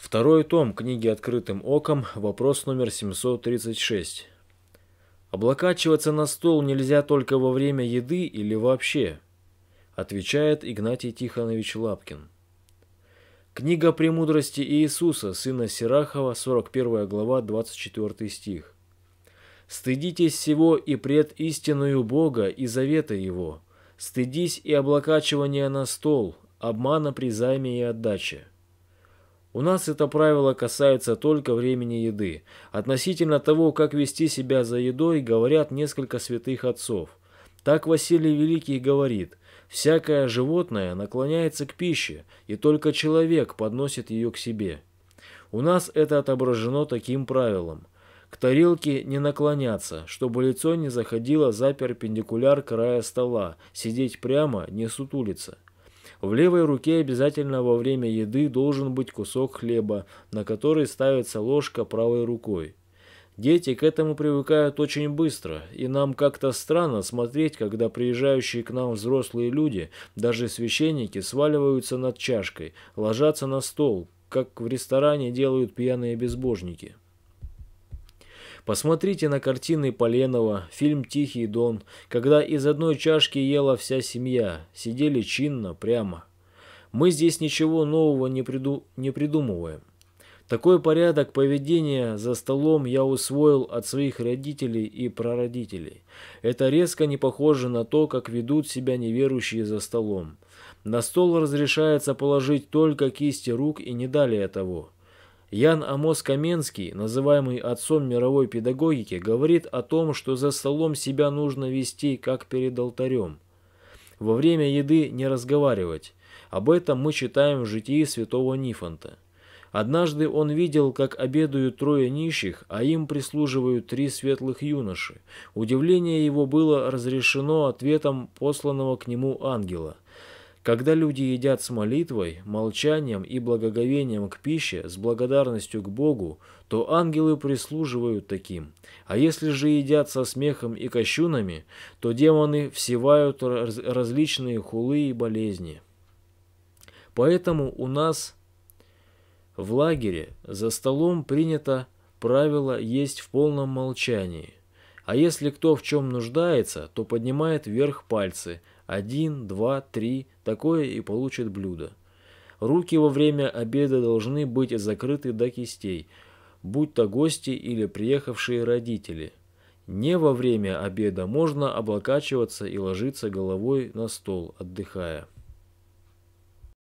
Второй том книги «Открытым оком», вопрос номер 736. «Облокачиваться на стол нельзя только во время еды или вообще?» Отвечает Игнатий Тихонович Лапкин. Книга «Премудрости Иисуса, сына Сирахова», 41 глава, 24 стих. «Стыдитесь всего и пред истинную Бога и завета Его. Стыдись и облокачивание на стол, обмана при займе и отдаче». У нас это правило касается только времени еды. Относительно того, как вести себя за едой, говорят несколько святых отцов. Так Василий Великий говорит, «Всякое животное наклоняется к пище, и только человек подносит ее к себе». У нас это отображено таким правилом. К тарелке не наклоняться, чтобы лицо не заходило за перпендикуляр края стола, сидеть прямо, не сутулиться. В левой руке обязательно во время еды должен быть кусок хлеба, на который ставится ложка правой рукой. Дети к этому привыкают очень быстро, и нам как-то странно смотреть, когда приезжающие к нам взрослые люди, даже священники, сваливаются над чашкой, ложатся на стол, как в ресторане делают пьяные безбожники. Посмотрите на картины Поленова, фильм «Тихий дон», когда из одной чашки ела вся семья, сидели чинно, прямо. Мы здесь ничего нового не, приду... не придумываем. Такой порядок поведения за столом я усвоил от своих родителей и прародителей. Это резко не похоже на то, как ведут себя неверующие за столом. На стол разрешается положить только кисти рук и не далее того. Ян Амос Каменский, называемый отцом мировой педагогики, говорит о том, что за столом себя нужно вести, как перед алтарем. Во время еды не разговаривать. Об этом мы читаем в житии святого Нифонта. Однажды он видел, как обедают трое нищих, а им прислуживают три светлых юноши. Удивление его было разрешено ответом посланного к нему ангела – когда люди едят с молитвой, молчанием и благоговением к пище, с благодарностью к Богу, то ангелы прислуживают таким. А если же едят со смехом и кощунами, то демоны всевают раз различные хулы и болезни. Поэтому у нас в лагере за столом принято правило есть в полном молчании. А если кто в чем нуждается, то поднимает вверх пальцы – один, два, три, такое и получит блюдо. Руки во время обеда должны быть закрыты до кистей, будь то гости или приехавшие родители. Не во время обеда можно облокачиваться и ложиться головой на стол, отдыхая.